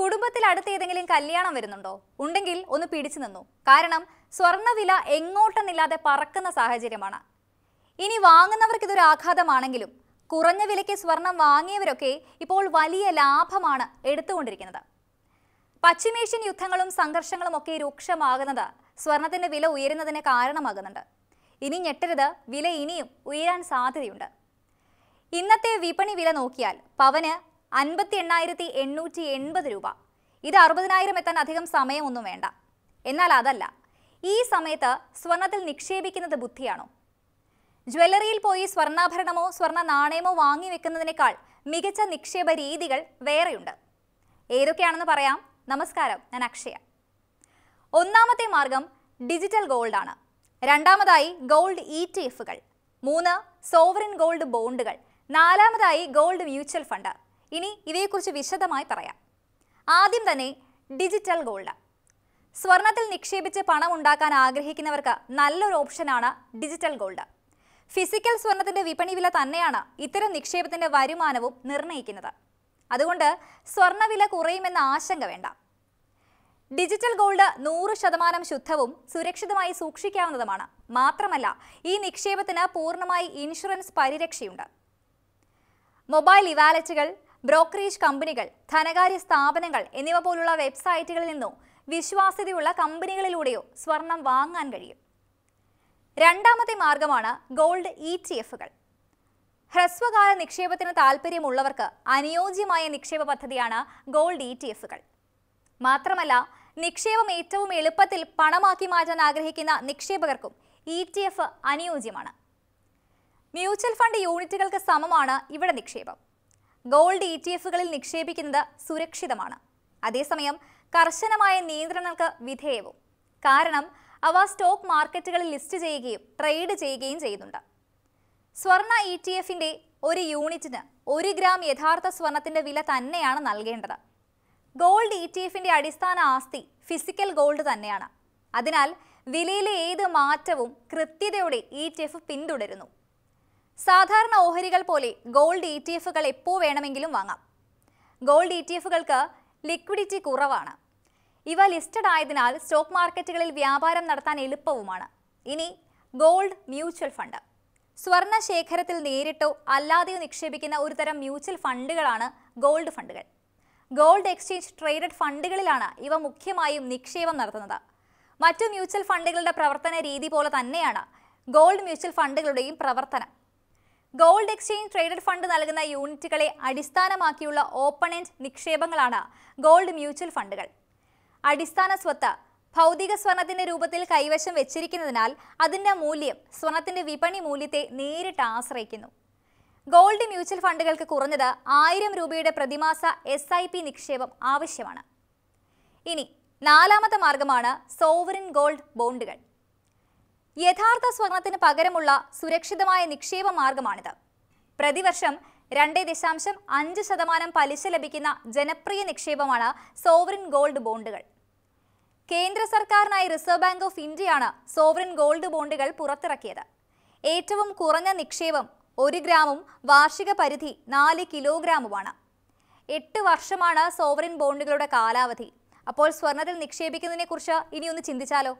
കുടുംബത്തിൽ അടുത്ത് ഏതെങ്കിലും കല്യാണം വരുന്നുണ്ടോ ഉണ്ടെങ്കിൽ ഒന്ന് പിടിച്ചു നിന്നു കാരണം സ്വർണ്ണവില എങ്ങോട്ടെന്നില്ലാതെ പറക്കുന്ന സാഹചര്യമാണ് ഇനി വാങ്ങുന്നവർക്ക് ഇതൊരു ആഘാതമാണെങ്കിലും കുറഞ്ഞ വിലയ്ക്ക് സ്വർണം വാങ്ങിയവരൊക്കെ ഇപ്പോൾ വലിയ ലാഭമാണ് എടുത്തുകൊണ്ടിരിക്കുന്നത് പശ്ചിമേഷ്യൻ യുദ്ധങ്ങളും സംഘർഷങ്ങളും ഒക്കെ രൂക്ഷമാകുന്നത് സ്വർണത്തിന്റെ വില ഉയരുന്നതിന് കാരണമാകുന്നുണ്ട് ഇനി ഞെട്ടരുത് വില ഇനിയും ഉയരാൻ സാധ്യതയുണ്ട് ഇന്നത്തെ വിപണി വില നോക്കിയാൽ പവന് അൻപത്തി എണ്ണായിരത്തി എണ്ണൂറ്റി എൺപത് രൂപ ഇത് അറുപതിനായിരം എത്താൻ അധികം സമയമൊന്നും വേണ്ട എന്നാൽ അതല്ല ഈ സമയത്ത് സ്വർണത്തിൽ നിക്ഷേപിക്കുന്നത് ബുദ്ധിയാണോ ജ്വല്ലറിയിൽ പോയി സ്വർണ്ണാഭരണമോ സ്വർണ്ണ നാണയമോ വാങ്ങി വെക്കുന്നതിനേക്കാൾ മികച്ച നിക്ഷേപ രീതികൾ വേറെയുണ്ട് ഏതൊക്കെയാണെന്ന് പറയാം നമസ്കാരം ഞാൻ അക്ഷയ ഒന്നാമത്തെ മാർഗം ഡിജിറ്റൽ ഗോൾഡ് ആണ് രണ്ടാമതായി ഗോൾഡ് ഇ ടി എഫുകൾ മൂന്ന് സോവറിൻ ഗോൾഡ് ബോണ്ടുകൾ നാലാമതായി ഗോൾഡ് മ്യൂച്വൽ ഫണ്ട് ഇനി ഇവയെക്കുറിച്ച് വിശദമായി പറയാം ആദ്യം തന്നെ ഡിജിറ്റൽ ഗോൾഡ് സ്വർണത്തിൽ നിക്ഷേപിച്ച് പണം ഉണ്ടാക്കാൻ ആഗ്രഹിക്കുന്നവർക്ക് നല്ലൊരു ഓപ്ഷനാണ് ഡിജിറ്റൽ ഗോൾഡ് ഫിസിക്കൽ സ്വർണത്തിന്റെ വിപണി വില തന്നെയാണ് ഇത്തരം നിക്ഷേപത്തിന്റെ വരുമാനവും നിർണ്ണയിക്കുന്നത് അതുകൊണ്ട് സ്വർണ്ണവില കുറയുമെന്ന ആശങ്ക വേണ്ട ഡിജിറ്റൽ ഗോൾഡ് നൂറ് ശതമാനം ശുദ്ധവും സുരക്ഷിതമായി സൂക്ഷിക്കാവുന്നതുമാണ് മാത്രമല്ല ഈ നിക്ഷേപത്തിന് പൂർണ്ണമായി ഇൻഷുറൻസ് പരിരക്ഷയുണ്ട് മൊബൈൽ ഇവാലറ്റുകൾ ബ്രോക്കറേജ് കമ്പനികൾ ധനകാര്യ സ്ഥാപനങ്ങൾ എന്നിവ പോലുള്ള വെബ്സൈറ്റുകളിൽ നിന്നോ വിശ്വാസ്യതയുള്ള കമ്പനികളിലൂടെയോ സ്വർണം വാങ്ങാൻ കഴിയും രണ്ടാമത്തെ മാർഗമാണ് ഗോൾഡ് ഇ ടി എഫുകൾ ഹ്രസ്വകാല നിക്ഷേപത്തിന് താൽപ്പര്യമുള്ളവർക്ക് അനുയോജ്യമായ നിക്ഷേപ പദ്ധതിയാണ് ഗോൾഡ് ഇ ടി എഫുകൾ മാത്രമല്ല നിക്ഷേപം ഏറ്റവും എളുപ്പത്തിൽ പണമാക്കി മാറ്റാൻ ആഗ്രഹിക്കുന്ന നിക്ഷേപകർക്കും ഇ ടി എഫ് അനുയോജ്യമാണ് മ്യൂച്വൽ ഫണ്ട് യൂണിറ്റുകൾക്ക് സമമാണ് ഇവിടെ നിക്ഷേപം ഗോൾഡ് ഇ e ടി എഫുകളിൽ നിക്ഷേപിക്കുന്നത് സുരക്ഷിതമാണ് അതേസമയം കർശനമായ നിയന്ത്രണങ്ങൾക്ക് വിധേയവും കാരണം അവ സ്റ്റോക്ക് മാർക്കറ്റുകളിൽ ലിസ്റ്റ് ചെയ്യുകയും ട്രേഡ് ചെയ്യുകയും ചെയ്യുന്നുണ്ട് സ്വർണ്ണ ഇ e ടി എഫിൻ്റെ ഒരു യൂണിറ്റിന് ഒരു ഗ്രാം യഥാർത്ഥ സ്വർണത്തിൻ്റെ വില തന്നെയാണ് നൽകേണ്ടത് ഗോൾഡ് ഇ e ടി എഫിൻ്റെ അടിസ്ഥാന ആസ്തി ഫിസിക്കൽ ഗോൾഡ് തന്നെയാണ് അതിനാൽ വിലയിലെ ഏത് മാറ്റവും കൃത്യതയോടെ ഇ ടി എഫ് പിന്തുടരുന്നു സാധാരണ ഓഹരികൾ പോലെ ഗോൾഡ് ഇ e ടി എഫുകൾ എപ്പോൾ വേണമെങ്കിലും വാങ്ങാം ഗോൾഡ് ഇ e ടി എഫുകൾക്ക് ലിക്വിഡിറ്റി കുറവാണ് ഇവ ലിസ്റ്റഡ് ആയതിനാൽ സ്റ്റോക്ക് മാർക്കറ്റുകളിൽ വ്യാപാരം നടത്താൻ എളുപ്പവുമാണ് ഇനി ഗോൾഡ് മ്യൂച്വൽ ഫണ്ട് സ്വർണ്ണ ശേഖരത്തിൽ നേരിട്ടോ അല്ലാതെയോ നിക്ഷേപിക്കുന്ന ഒരുതരം മ്യൂച്വൽ ഫണ്ടുകളാണ് ഗോൾഡ് ഫണ്ടുകൾ ഗോൾഡ് എക്സ്ചേഞ്ച് ട്രേഡഡ് ഫണ്ടുകളിലാണ് ഇവ മുഖ്യമായും നിക്ഷേപം നടത്തുന്നത് മറ്റു മ്യൂച്വൽ ഫണ്ടുകളുടെ പ്രവർത്തന രീതി പോലെ തന്നെയാണ് ഗോൾഡ് മ്യൂച്വൽ ഫണ്ടുകളുടെയും പ്രവർത്തനം ഗോൾഡ് എക്സ്ചേഞ്ച് ട്രേഡഡ് ഫണ്ട് നൽകുന്ന യൂണിറ്റുകളെ അടിസ്ഥാനമാക്കിയുള്ള ഓപ്പൺ എൻഡ് നിക്ഷേപങ്ങളാണ് ഗോൾഡ് മ്യൂച്വൽ ഫണ്ടുകൾ അടിസ്ഥാന സ്വത്ത് ഭൗതിക സ്വർണത്തിന്റെ രൂപത്തിൽ കൈവശം വെച്ചിരിക്കുന്നതിനാൽ അതിന്റെ മൂല്യം സ്വർണത്തിന്റെ വിപണി മൂല്യത്തെ നേരിട്ട് ആശ്രയിക്കുന്നു ഗോൾഡ് മ്യൂച്വൽ ഫണ്ടുകൾക്ക് കുറഞ്ഞത് ആയിരം രൂപയുടെ പ്രതിമാസ എസ് ഐ പി നിക്ഷേപം ആവശ്യമാണ് ഇനി നാലാമത്തെ മാർഗമാണ് സോവറിൻ ഗോൾഡ് ബോണ്ടുകൾ യഥാർത്ഥ സ്വർണത്തിന് പകരമുള്ള സുരക്ഷിതമായ നിക്ഷേപ മാർഗമാണിത് പ്രതിവർഷം രണ്ട് ദശാംശം അഞ്ച് ശതമാനം പലിശ ലഭിക്കുന്ന ജനപ്രിയ നിക്ഷേപമാണ് സോവറിൻ ഗോൾഡ് ബോണ്ടുകൾ കേന്ദ്ര സർക്കാരിനായി റിസർവ് ബാങ്ക് ഓഫ് ഇന്ത്യയാണ് സോവറിൻ ഗോൾഡ് ബോണ്ടുകൾ പുറത്തിറക്കിയത് ഏറ്റവും കുറഞ്ഞ നിക്ഷേപം ഒരു ഗ്രാമും വാർഷിക പരിധി നാല് കിലോഗ്രാമുമാണ് എട്ട് വർഷമാണ് സോവറിൻ ബോണ്ടുകളുടെ കാലാവധി അപ്പോൾ സ്വർണത്തിൽ നിക്ഷേപിക്കുന്നതിനെക്കുറിച്ച് ഇനിയൊന്ന് ചിന്തിച്ചാലോ